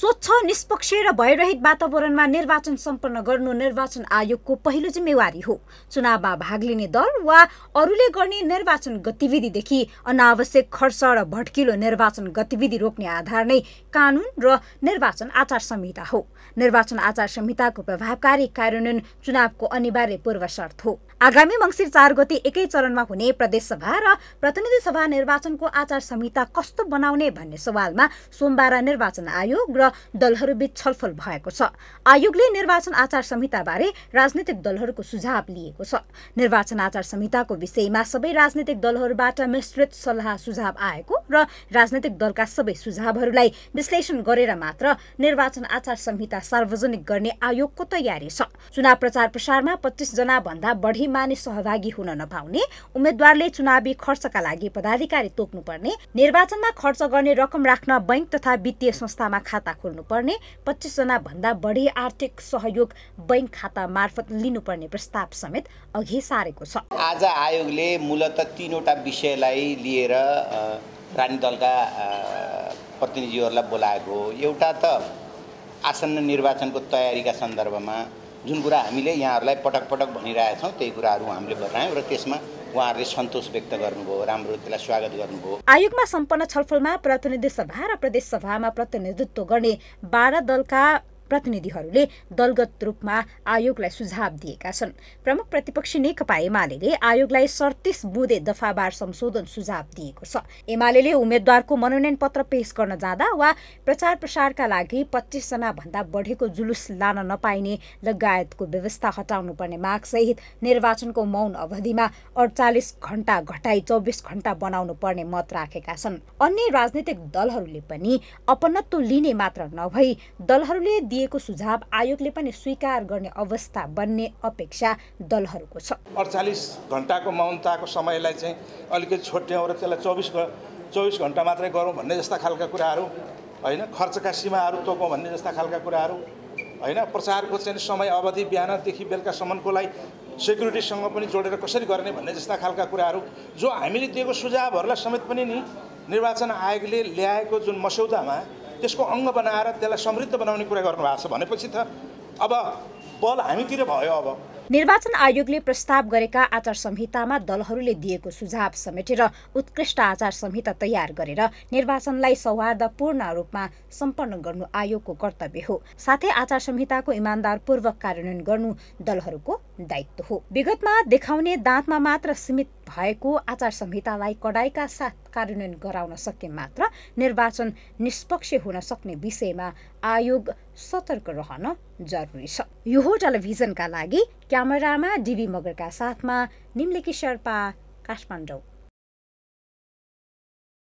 स्वच्छ निष्पक्ष र भयरहित वातावरणमा निर्वाचन सम्पन्न गर्नु निर्वाचन आयोगको पहिलो जिम्मेवारी हो चुनावमा भाग लिने दल वा अरूले गर्ने निर्वाचन गतिविधिदेखि अनावश्यक खर्च र भड्किलो निर्वाचन गतिविधि रोक्ने आधार नै कानुन र निर्वाचन आचार संहिता हो निर्वाचन आचार संहिताको प्रभावकारी कार्यान्वयन चुनावको अनिवार्य पूर्व शर्त हो आगामी मङ्सिर चार गते एकै चरणमा हुने प्रदेश सभा र प्रतिनिधि सभा निर्वाचनको आचार संहिता कस्तो बनाउने भन्ने सवालमा सोमबार निर्वाचन आयोग र दलहरूबीच छलफल भएको छ आयोगले निर्वाचन आचार संहिताबारे राजनैतिक दलहरूको सुझाव लिएको छ निर्वाचन आचार संहिताको विषयमा सबै राजनैतिक दलहरूबाट मिश्रित सल्लाह सुझाव आएको र राजनैतिक दलका सबै सुझावहरूलाई विश्लेषण गरेर मात्र निर्वाचन आचार संहिता सार्वजनिक गर्ने आयोगको तयारी छ चुनाव प्रचार प्रसारमा पच्चिस जना भन्दा बढी मानिस सहभागी हुन नपाउने उम्मेद्वारले चुनावी खर्चका लागि पदाधिकारी तोक्नुपर्ने निर्वाचनमा खर्च गर्ने रकम राख्न बैंक तथा वित्तीय संस्थामा खाता खाता खोल्नुपर्ने पच्चिसजना भन्दा बढी आर्थिक सहयोग बैङ्क खाता मार्फत लिनुपर्ने प्रस्ताव समेत अघि सारेको छ आज आयोगले मूलत तिनवटा विषयलाई लिएर रानी दलका प्रतिनिधिहरूलाई बोलाएको एउटा त आसन्न निर्वाचनको तयारीका सन्दर्भमा जुन कुरा हामीले यहाँहरूलाई पटक पटक भनिरहेछौँ त्यही कुराहरू हामीले बतायौँ र त्यसमा उहाँहरूले सन्तोष व्यक्त गर्नुभयो राम्रो त्यसलाई स्वागत गर्नुभयो आयोगमा सम्पन्न छलफलमा प्रतिनिधि सभा र प्रदेश सभामा प्रतिनिधित्व गर्ने बाह्र दलका प्रतिनिधिहरूले दलगत रूपमा आयोगलाई सुझाव दिएका छन् प्रमुख प्रतिपक्षी नेकपा एमाले आयोगलाई सडतिस बुँदे दफाबार संशोधन सुझाव दिएको छ एमाले उम्मेद्वारको मनोनयन पत्र पेश गर्न जाँदा वा प्रचार प्रसारका लागि जना भन्दा बढेको जुलुस लान नपाइने लगायतको व्यवस्था हटाउनुपर्ने सहित निर्वाचनको मौन अवधिमा अडचालिस घण्टा घटाई चौबिस घण्टा बनाउनु पर्ने मत राखेका छन् अन्य राजनैतिक दलहरूले पनि अपनत्व लिने मात्र नभई दलहरूले दिए दिएको सुझाव आयोगले पनि स्वीकार गर्ने अवस्था बन्ने अपेक्षा दलहरूको छ अडचालिस घन्टाको मौनताको समयलाई चाहिँ अलिकति छोट्याउँ र त्यसलाई चौबिस चौबिस घन्टा मात्रै गरौँ भन्ने जस्ता खालका कुराहरू होइन खर्चका सीमाहरू तोकौँ भन्ने जस्ता खालका कुराहरू होइन प्रचारको चाहिँ समय अवधि बिहानदेखि बेलुकासम्मको लागि सेक्युरिटीसँग पनि जोडेर कसरी गर्ने भन्ने जस्ता खालका कुराहरू जो हामीले दिएको सुझावहरूलाई समेत पनि नि निर्वाचन आयोगले ल्याएको जुन मस्यौदामा त्यसको अङ्ग बनाएर त्यसलाई समृद्ध बनाउने कुरा गर्नुभएको छ भनेपछि त अब बल हामीतिर भयो अब निर्वाचन आयोगले प्रस्ताव गरेका आचार संहितामा दलहरूले दिएको सुझाव समेटेर उत्कृष्ट आचार संहिता तयार गरेर निर्वाचनलाई सौहार्दपूर्ण रूपमा सम्पन्न गर्नु आयोगको कर्तव्य हो साथै आचार संहिताको इमान्दारपूर्वक कार्यान्वयन गर्नु दलहरूको दायित्व हो विगतमा देखाउने दाँतमा मात्र सीमित भएको आचार संहितालाई कडाईका साथ कार्यान्वयन गराउन सके मात्र निर्वाचन निष्पक्ष हुन सक्ने विषयमा आयोग सतर्क रहन जरुरी छ यो टेलिभिजनका लागि क्यामेरामा डिबी मगरका साथमा निम्लेकी शर्पा काठमाडौँ